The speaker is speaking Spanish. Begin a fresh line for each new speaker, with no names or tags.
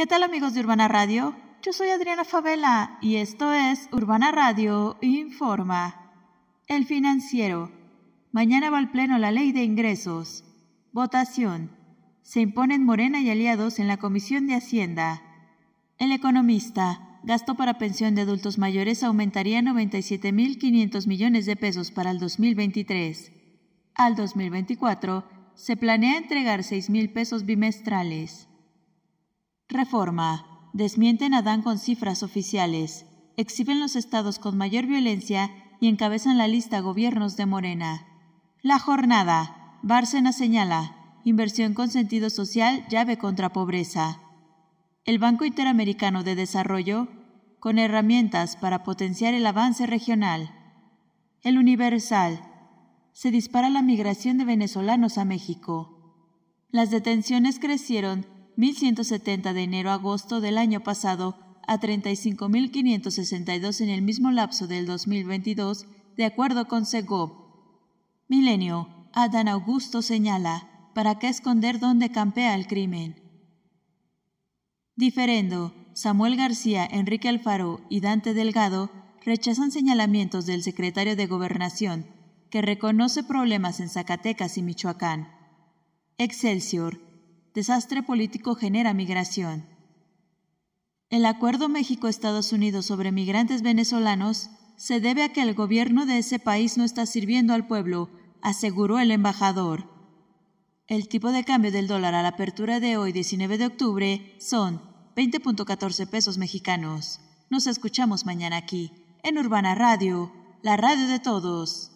¿Qué tal amigos de Urbana Radio? Yo soy Adriana Favela y esto es Urbana Radio Informa. El financiero. Mañana va al Pleno la ley de ingresos. Votación. Se imponen Morena y aliados en la Comisión de Hacienda. El economista. Gasto para pensión de adultos mayores aumentaría 97.500 millones de pesos para el 2023. Al 2024 se planea entregar 6.000 pesos bimestrales. Reforma. Desmienten a Dan con cifras oficiales. Exhiben los estados con mayor violencia y encabezan la lista gobiernos de Morena. La jornada. Barcena señala. Inversión con sentido social, llave contra pobreza. El Banco Interamericano de Desarrollo, con herramientas para potenciar el avance regional. El Universal. Se dispara la migración de venezolanos a México. Las detenciones crecieron 1.170 de enero a agosto del año pasado a 35.562 en el mismo lapso del 2022, de acuerdo con Segov. Milenio, Adán Augusto señala, ¿para qué esconder dónde campea el crimen? Diferendo, Samuel García, Enrique Alfaro y Dante Delgado rechazan señalamientos del secretario de Gobernación, que reconoce problemas en Zacatecas y Michoacán. Excelsior, Desastre político genera migración. El acuerdo México-Estados Unidos sobre migrantes venezolanos se debe a que el gobierno de ese país no está sirviendo al pueblo, aseguró el embajador. El tipo de cambio del dólar a la apertura de hoy 19 de octubre son 20.14 pesos mexicanos. Nos escuchamos mañana aquí, en Urbana Radio, la radio de todos.